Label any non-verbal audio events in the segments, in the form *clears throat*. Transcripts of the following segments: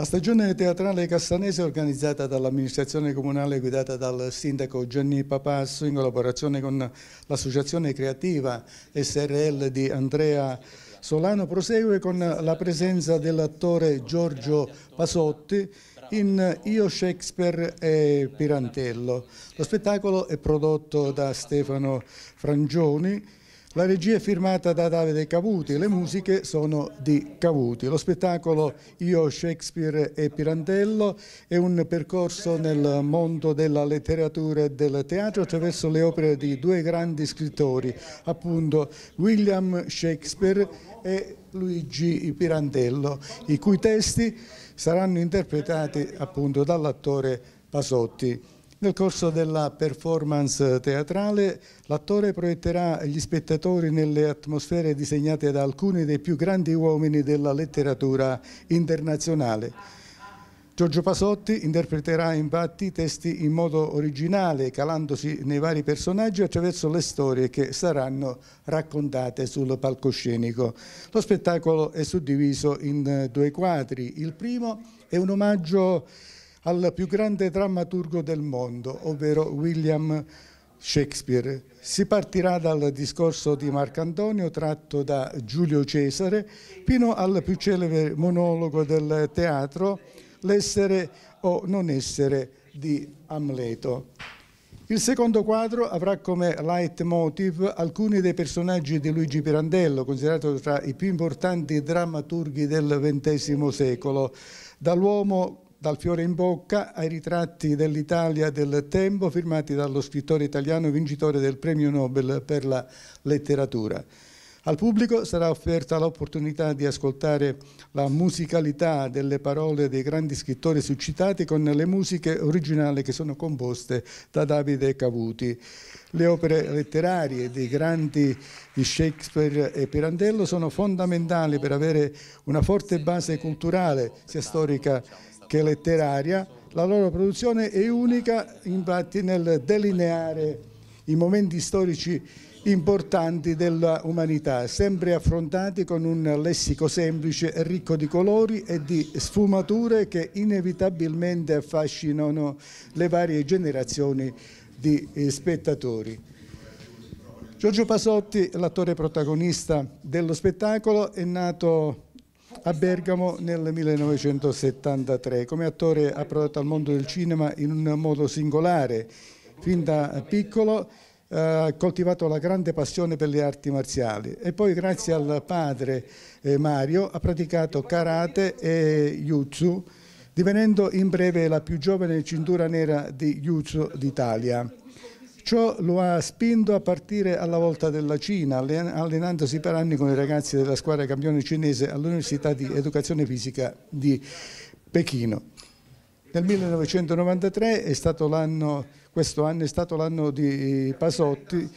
La stagione teatrale castanese organizzata dall'amministrazione comunale guidata dal sindaco Gianni Papasso in collaborazione con l'associazione creativa SRL di Andrea Solano prosegue con la presenza dell'attore Giorgio Pasotti in Io Shakespeare e Pirantello. Lo spettacolo è prodotto da Stefano Frangioni la regia è firmata da Davide Cavuti, le musiche sono di Cavuti. Lo spettacolo Io, Shakespeare e Pirandello è un percorso nel mondo della letteratura e del teatro attraverso le opere di due grandi scrittori, appunto William Shakespeare e Luigi Pirandello, i cui testi saranno interpretati appunto dall'attore Pasotti. Nel corso della performance teatrale l'attore proietterà gli spettatori nelle atmosfere disegnate da alcuni dei più grandi uomini della letteratura internazionale. Giorgio Pasotti interpreterà infatti i testi in modo originale, calandosi nei vari personaggi attraverso le storie che saranno raccontate sul palcoscenico. Lo spettacolo è suddiviso in due quadri. Il primo è un omaggio al più grande drammaturgo del mondo, ovvero William Shakespeare. Si partirà dal discorso di Marcantonio tratto da Giulio Cesare fino al più celebre monologo del teatro, l'essere o non essere di Amleto. Il secondo quadro avrà come leitmotiv alcuni dei personaggi di Luigi Pirandello, considerato tra i più importanti drammaturghi del XX secolo, dall'uomo dal fiore in bocca ai ritratti dell'Italia del tempo firmati dallo scrittore italiano vincitore del premio Nobel per la letteratura. Al pubblico sarà offerta l'opportunità di ascoltare la musicalità delle parole dei grandi scrittori suscitati con le musiche originali che sono composte da Davide Cavuti. Le opere letterarie dei grandi di Shakespeare e Pirandello sono fondamentali per avere una forte base culturale, sia storica che che letteraria, la loro produzione è unica infatti nel delineare i momenti storici importanti dell'umanità, sempre affrontati con un lessico semplice, e ricco di colori e di sfumature che inevitabilmente affascinano le varie generazioni di eh, spettatori. Giorgio Pasotti, l'attore protagonista dello spettacolo, è nato a Bergamo nel 1973. Come attore ha prodotto al mondo del cinema in un modo singolare. Fin da piccolo eh, ha eh, coltivato la grande passione per le arti marziali e poi grazie al padre eh, Mario ha praticato karate e jutsu divenendo in breve la più giovane cintura nera di jutsu d'Italia. Ciò lo ha spinto a partire alla volta della Cina, allenandosi per anni con i ragazzi della squadra campione cinese all'Università di Educazione Fisica di Pechino. Nel 1993 è stato l'anno, questo anno è stato l'anno di Pasotti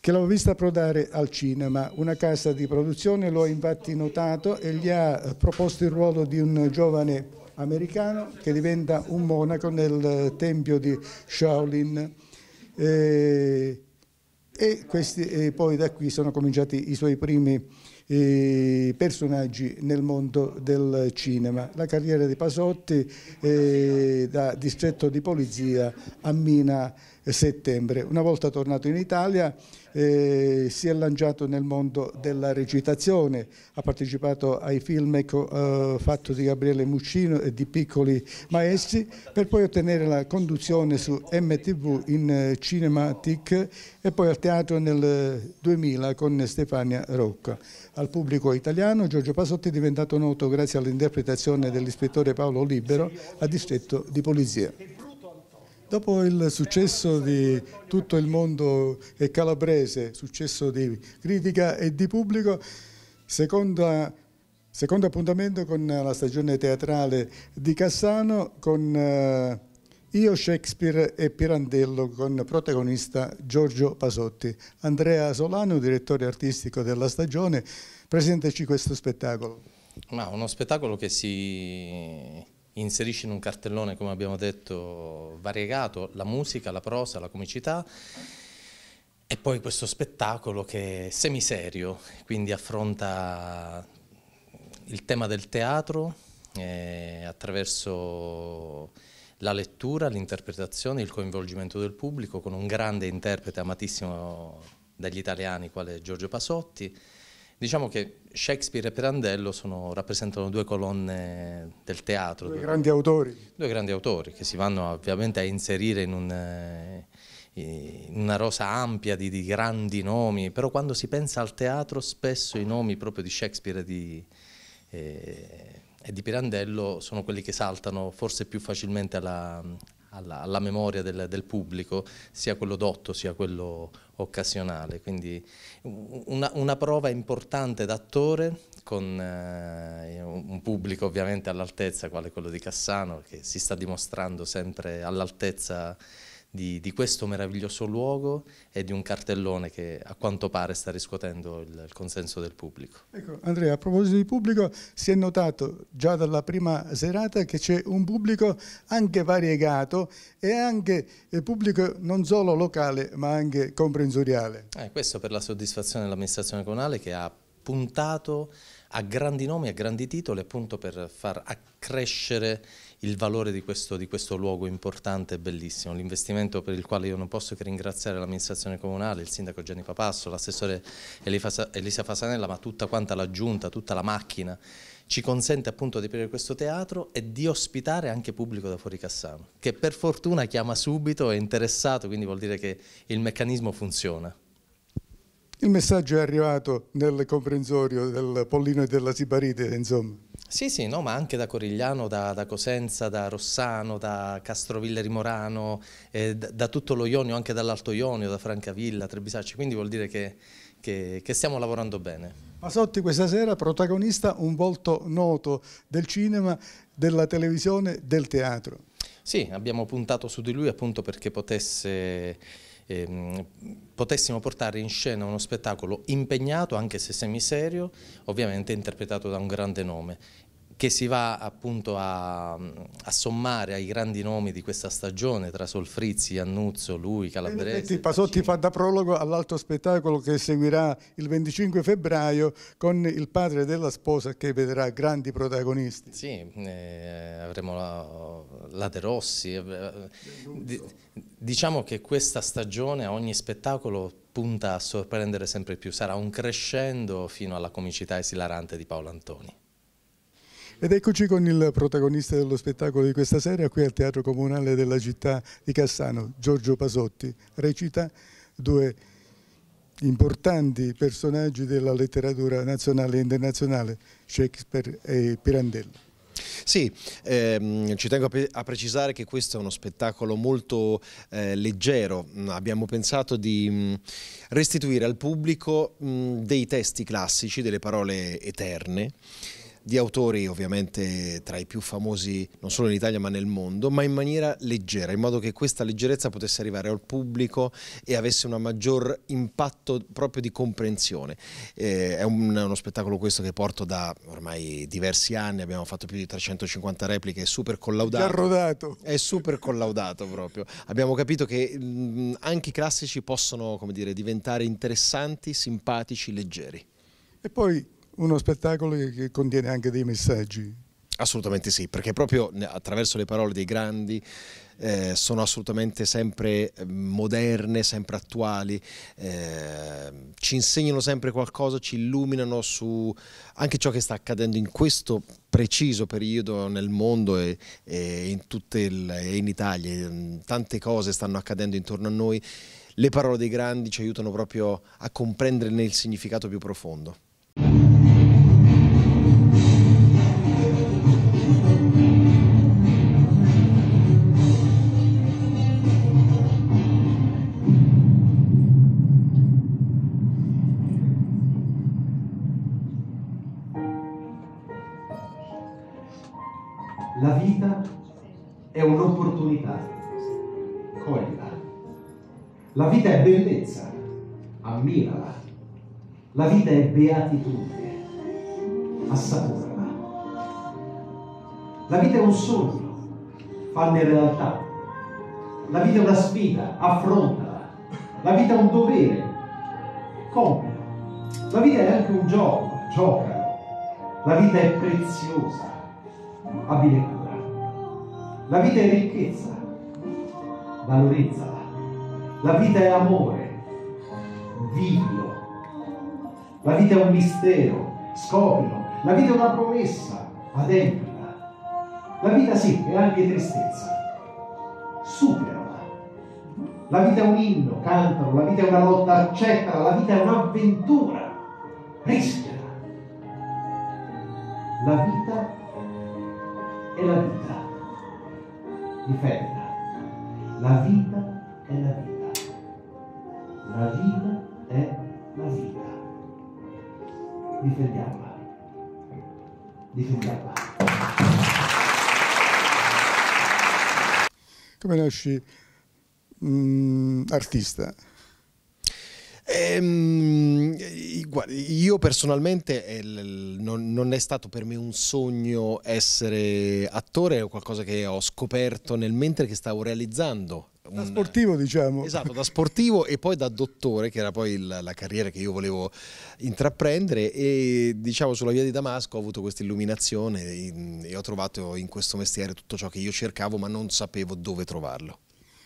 che l'ho vista approdare al cinema. Una casa di produzione lo ha infatti notato e gli ha proposto il ruolo di un giovane americano che diventa un monaco nel tempio di Shaolin. Eh, e, questi, e, poi da qui sono cominciati i suoi primi personaggi nel mondo del cinema. La carriera di Pasotti eh, da distretto di polizia a Mina eh, settembre. Una volta tornato in Italia eh, si è lanciato nel mondo della recitazione, ha partecipato ai film ecco, eh, fatto di Gabriele Muccino e di piccoli maestri per poi ottenere la conduzione su MTV in eh, Cinematic e poi al teatro nel 2000 eh, con Stefania Rocca. Al pubblico italiano Giorgio Pasotti è diventato noto grazie all'interpretazione dell'ispettore Paolo Libero a distretto di polizia. Dopo il successo di tutto il mondo calabrese, successo di critica e di pubblico, seconda, secondo appuntamento con la stagione teatrale di Cassano con eh, Io Shakespeare e Pirandello con protagonista Giorgio Pasotti. Andrea Solano, direttore artistico della stagione, presentaci questo spettacolo. Ma uno spettacolo che si inserisce in un cartellone, come abbiamo detto, variegato la musica, la prosa, la comicità e poi questo spettacolo che è semiserio, quindi affronta il tema del teatro eh, attraverso la lettura, l'interpretazione, il coinvolgimento del pubblico con un grande interprete amatissimo dagli italiani quale Giorgio Pasotti, Diciamo che Shakespeare e Pirandello sono, rappresentano due colonne del teatro. Due, due grandi autori. Due grandi autori che si vanno ovviamente a inserire in, un, eh, in una rosa ampia di, di, grandi nomi, però quando si pensa al teatro spesso i nomi proprio di Shakespeare e di, eh, e di Pirandello sono quelli che saltano forse più facilmente alla, alla, alla memoria del, del, pubblico, sia quello dotto sia quello occasionale. Quindi una, una prova importante d'attore con eh, un pubblico ovviamente all'altezza, quale quello di Cassano, che si sta dimostrando sempre all'altezza di, di, questo meraviglioso luogo e di un cartellone che a quanto pare sta riscuotendo il, il consenso del pubblico. Ecco, Andrea, a proposito di pubblico, si è notato già dalla prima serata che c'è un pubblico anche variegato e anche eh, pubblico non solo locale ma anche comprensoriale. Eh, questo per la soddisfazione dell'amministrazione comunale che ha puntato a grandi nomi, a grandi titoli, appunto per far accrescere il valore di questo, di questo luogo importante e bellissimo, l'investimento per il quale io non posso che ringraziare l'amministrazione comunale, il sindaco Gianni Papasso, l'assessore Elisa Fasanella, ma tutta quanta la giunta, tutta la macchina, ci consente appunto di aprire questo teatro e di ospitare anche pubblico da fuori Cassano, che per fortuna chiama subito, è interessato, quindi vuol dire che il meccanismo funziona. Il messaggio è arrivato nel comprensorio del Pollino e della Sibarite, insomma. Sì, sì, no, ma anche da Corigliano, da, da Cosenza, da Rossano, da Castroville Rimorano, eh, da, da, tutto lo Ionio, anche dall'Alto Ionio, da Francavilla, Trebisacci, quindi vuol dire che, che, che stiamo lavorando bene. Pasotti questa sera protagonista un volto noto del cinema, della televisione, del teatro. Sì, abbiamo puntato su di lui appunto perché potesse ehm, potessimo portare in scena uno spettacolo impegnato, anche se semiserio, ovviamente interpretato da un grande nome che si va appunto a, a, sommare ai grandi nomi di questa stagione tra Solfrizzi, Annuzzo, lui, Calabrese. Pasotti fa da prologo all'altro spettacolo che seguirà il 25 febbraio con il padre della sposa che vedrà grandi protagonisti. Sì, eh, avremo la, la, De Rossi. Eh, di, diciamo che questa stagione ogni spettacolo punta a sorprendere sempre più, sarà un crescendo fino alla comicità esilarante di Paolo Antoni. Ed eccoci con il protagonista dello spettacolo di questa sera qui al Teatro Comunale della città di Cassano, Giorgio Pasotti. Recita due importanti personaggi della letteratura nazionale e internazionale, Shakespeare e Pirandello. Sì, ehm, ci tengo a, precisare che questo è uno spettacolo molto eh, leggero. Mm, abbiamo pensato di mh, mm, restituire al pubblico mh, mm, dei testi classici, delle parole eterne di autori ovviamente tra i più famosi non solo in Italia ma nel mondo, ma in maniera leggera, in modo che questa leggerezza potesse arrivare al pubblico e avesse un maggior impatto proprio di comprensione. Eh, è un, uno spettacolo questo che porto da ormai diversi anni, abbiamo fatto più di 350 repliche, è super collaudato. È rodato. È super collaudato proprio. Abbiamo capito che mh, mm, anche i classici possono come dire, diventare interessanti, simpatici, leggeri. E poi uno spettacolo che contiene anche dei messaggi. Assolutamente sì, perché proprio attraverso le parole dei grandi eh, sono assolutamente sempre eh, moderne, sempre attuali, eh, ci insegnano sempre qualcosa, ci illuminano su anche ciò che sta accadendo in questo preciso periodo nel mondo e, e in, il, in Italia. Mm, tante cose stanno accadendo intorno a noi. Le parole dei grandi ci aiutano proprio a comprendere il significato più profondo. La vita è bellezza, ammirala. La vita è beatitudine, assaporala. La vita è un sogno, fanne realtà. La vita è una sfida, affrontala. La vita è un dovere, compila. La vita è anche un gioco, gioca. La vita è preziosa, abile cura. La vita è ricchezza, valorizzala. La vita è amore, vivilo. La vita è un mistero, scoprilo. La vita è una promessa, adempila. La vita sì, è anche tristezza. Superala. La vita è un inno, cantalo. La vita è una lotta, accettala. La vita è un'avventura, rischiala. La vita è la vita. Difendila. La vita è la vita. La vita è la vita. Difendiamola. Difendiamola. Come nasci mm, artista? Ehm, io personalmente non, è stato per me un sogno essere attore, è qualcosa che ho scoperto nel mentre che stavo realizzando un... Da sportivo diciamo. Esatto, da sportivo e poi da dottore, che era poi il, la carriera che io volevo intraprendere e diciamo sulla via di Damasco ho avuto questa illuminazione e, e ho trovato in questo mestiere tutto ciò che io cercavo ma non sapevo dove trovarlo.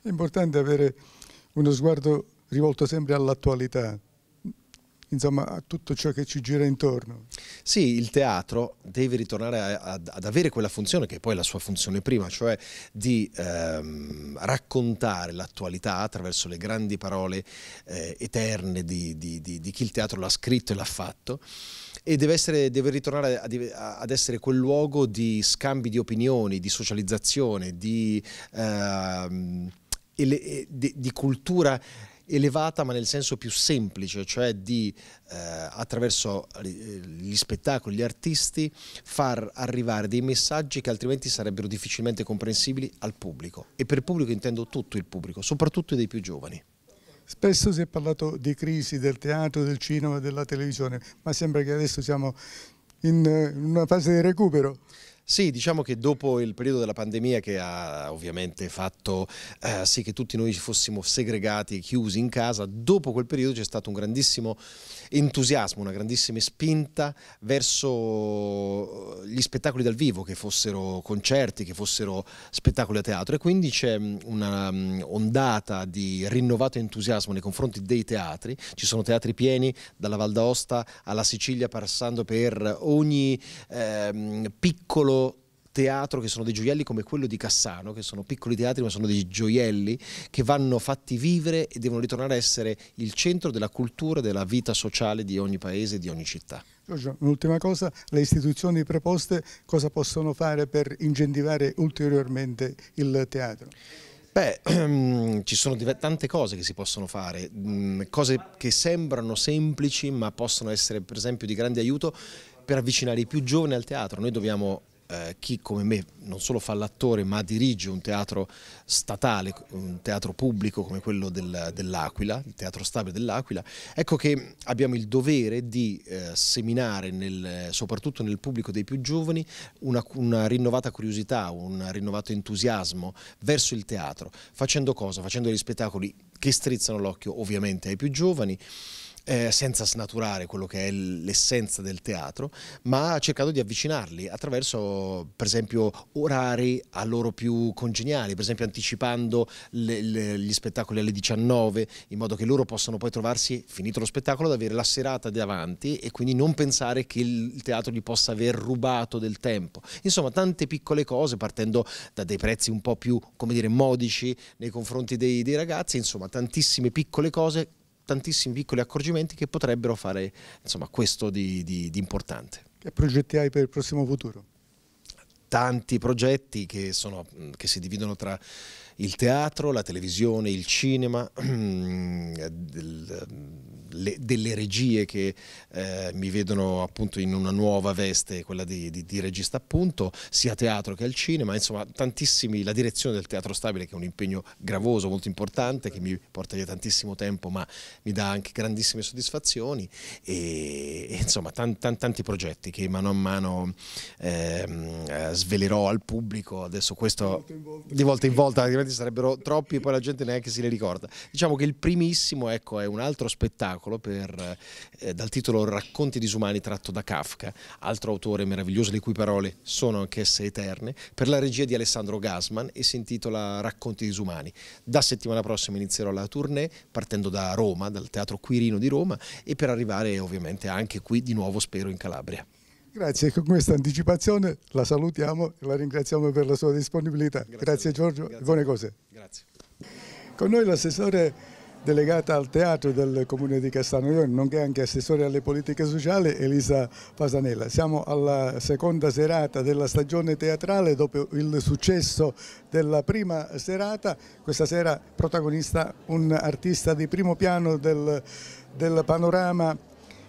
È importante avere uno sguardo rivolto sempre all'attualità, insomma, a tutto ciò che ci gira intorno. Sì, il teatro deve ritornare a, a, ad avere quella funzione che è poi la sua funzione prima, cioè di ehm, raccontare l'attualità attraverso le grandi parole eh, eterne di, di, di, di, chi il teatro l'ha scritto e l'ha fatto e deve, essere, deve ritornare ad essere quel luogo di scambi di opinioni, di socializzazione, di, ehm, ele, di cultura elevata ma nel senso più semplice, cioè di eh, attraverso gli spettacoli, gli artisti, far arrivare dei messaggi che altrimenti sarebbero difficilmente comprensibili al pubblico. E per pubblico intendo tutto il pubblico, soprattutto dei più giovani. Spesso si è parlato di crisi del teatro, del cinema, della televisione, ma sembra che adesso siamo in eh, una fase di recupero. Sì, diciamo che dopo il periodo della pandemia che ha ovviamente fatto eh, sì che tutti noi fossimo segregati, e chiusi in casa, dopo quel periodo c'è stato un grandissimo entusiasmo, una grandissima spinta verso eh, gli spettacoli dal vivo, che fossero concerti, che fossero spettacoli a teatro e quindi c'è mm, un'ondata mm, ondata di rinnovato entusiasmo nei confronti dei teatri, ci sono teatri pieni dalla Val d'Aosta alla Sicilia passando per ogni eh, piccolo teatro che sono dei gioielli come quello di Cassano, che sono piccoli teatri ma sono dei gioielli che vanno fatti vivere e devono ritornare a essere il centro della cultura e della vita sociale di ogni paese e di ogni città. Giorgio, un'ultima cosa, le istituzioni proposte cosa possono fare per incentivare ulteriormente il teatro? Beh, *clears throat* ehm, ci sono tante cose che si possono fare, mm, cose che sembrano semplici ma possono essere per esempio di grande aiuto per avvicinare i più giovani al teatro. Noi dobbiamo eh, chi come me non solo fa l'attore ma dirige un teatro statale, un teatro pubblico come quello del, dell'Aquila, il teatro stabile dell'Aquila, ecco che abbiamo il dovere di eh, seminare nel, soprattutto nel pubblico dei più giovani una, una rinnovata curiosità, un rinnovato entusiasmo verso il teatro, facendo cosa? Facendo degli spettacoli che strizzano l'occhio ovviamente ai più giovani, eh, senza snaturare quello che è l'essenza del teatro, ma cercando di avvicinarli attraverso per esempio orari a loro più congeniali, per esempio anticipando le, le, gli spettacoli alle 19 in modo che loro possano poi trovarsi finito lo spettacolo ad avere la serata davanti e quindi non pensare che il teatro gli possa aver rubato del tempo. Insomma, tante piccole cose partendo da dei prezzi un po' più, come dire, modici nei confronti dei, dei ragazzi, insomma, tantissime piccole cose tantissimi piccoli accorgimenti che potrebbero fare insomma, questo di, di, di importante. Che progetti hai per il prossimo futuro? tanti progetti che, sono, che, si dividono tra il teatro, la televisione, il cinema, *clears throat* eh, le, delle regie che eh, mi vedono appunto in una nuova veste, quella di, di, di, regista appunto, sia a teatro che al cinema, insomma tantissimi, la direzione del teatro stabile che è un impegno gravoso, molto importante, che mi porta via tantissimo tempo ma mi dà anche grandissime soddisfazioni e, e insomma tan, tan, tanti progetti che mano a mano ehm, eh, svelerò al pubblico, adesso questo di volta in volta, altrimenti sarebbero troppi e poi la gente neanche si ne ricorda. Diciamo che il primissimo ecco, è un altro spettacolo spettacolo per, eh, dal titolo Racconti disumani tratto da Kafka, altro autore meraviglioso le cui parole sono anch'esse eterne, per la regia di Alessandro Gasman e si intitola Racconti disumani. Da settimana prossima inizierò la tournée partendo da Roma, dal Teatro Quirino di Roma e per arrivare ovviamente anche qui di nuovo spero in Calabria. Grazie, con questa anticipazione la salutiamo e la ringraziamo per la sua disponibilità. Grazie, grazie Giorgio grazie. buone cose. Grazie. Con noi l'assessore delegata al teatro del comune di Castano Castagnolione, nonché anche assessore alle politiche sociali, Elisa Fasanella. Siamo alla seconda serata della stagione teatrale dopo il successo della prima serata. Questa sera protagonista un artista di primo piano del, del panorama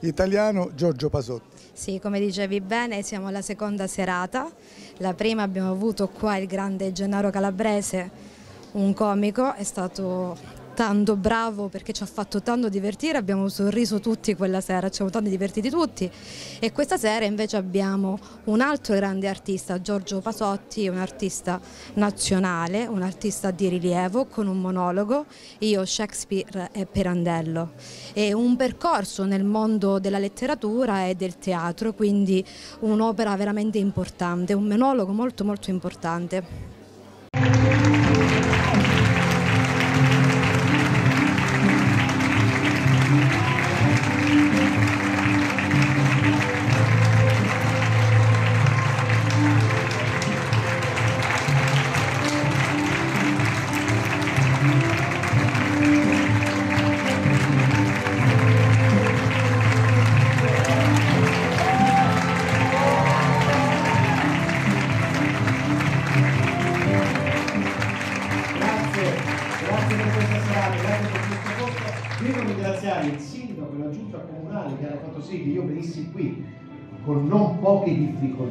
italiano, Giorgio Pasotti. Sì, come dicevi bene, siamo alla seconda serata. La prima abbiamo avuto qua il grande Gennaro Calabrese, un comico, è stato tanto bravo perché ci ha fatto tanto divertire, abbiamo sorriso tutti quella sera, ci siamo tanto divertiti tutti e questa sera invece abbiamo un altro grande artista, Giorgio Pasotti, un artista nazionale, un artista di rilievo con un monologo, io Shakespeare e Pirandello e un percorso nel mondo della letteratura e del teatro, quindi un'opera veramente importante, un monologo molto molto importante.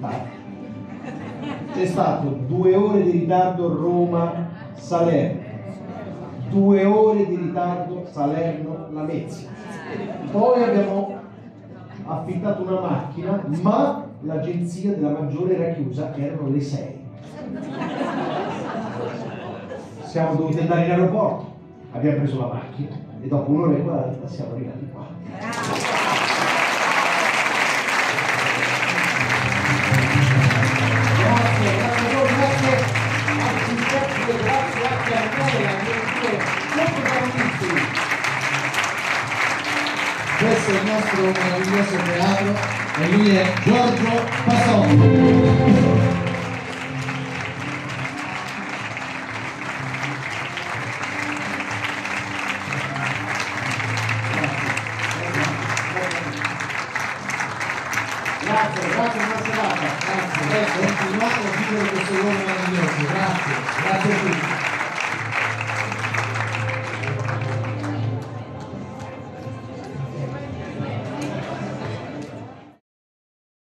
Basta. C'è stato due ore di ritardo Roma-Salerno, due ore di ritardo Salerno-Lamezia. Poi abbiamo affittato una macchina, ma l'agenzia della maggiore era chiusa, erano le 6. Siamo dovuti andare in aeroporto, abbiamo preso la macchina e dopo un'ora e quaranta siamo arrivati qua. questo nuestro maravilloso nostro meraviglioso teatro, líder Giorgio Pasoni.